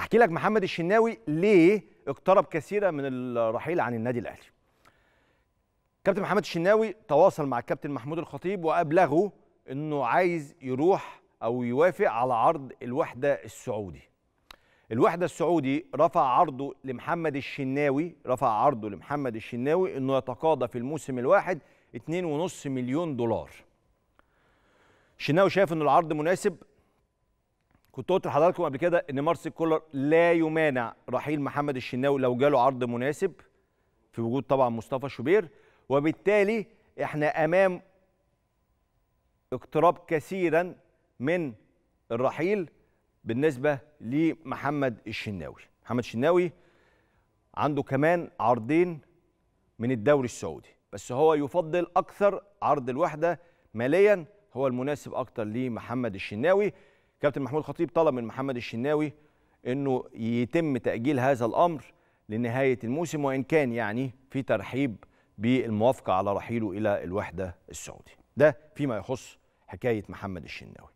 احكي لك محمد الشناوي ليه اقترب كثيرا من الرحيل عن النادي الاهلي كابتن محمد الشناوي تواصل مع الكابتن محمود الخطيب وابلغه انه عايز يروح او يوافق على عرض الوحده السعودي الوحده السعودي رفع عرضه لمحمد الشناوي رفع عرضه لمحمد الشناوي انه يتقاضى في الموسم الواحد 2.5 مليون دولار الشناوي شايف ان العرض مناسب كنت قلت لحضراتكم قبل كده ان مارسيل كولر لا يمانع رحيل محمد الشناوي لو جاله عرض مناسب في وجود طبعا مصطفى شوبير وبالتالي احنا امام اقتراب كثيرا من الرحيل بالنسبه لمحمد الشناوي محمد الشناوي عنده كمان عرضين من الدوري السعودي بس هو يفضل اكثر عرض الوحده ماليا هو المناسب اكثر لمحمد الشناوي كابتن محمود خطيب طلب من محمد الشناوي انه يتم تاجيل هذا الامر لنهايه الموسم وان كان يعني في ترحيب بالموافقه على رحيله الى الوحده السعودي ده فيما يخص حكايه محمد الشناوي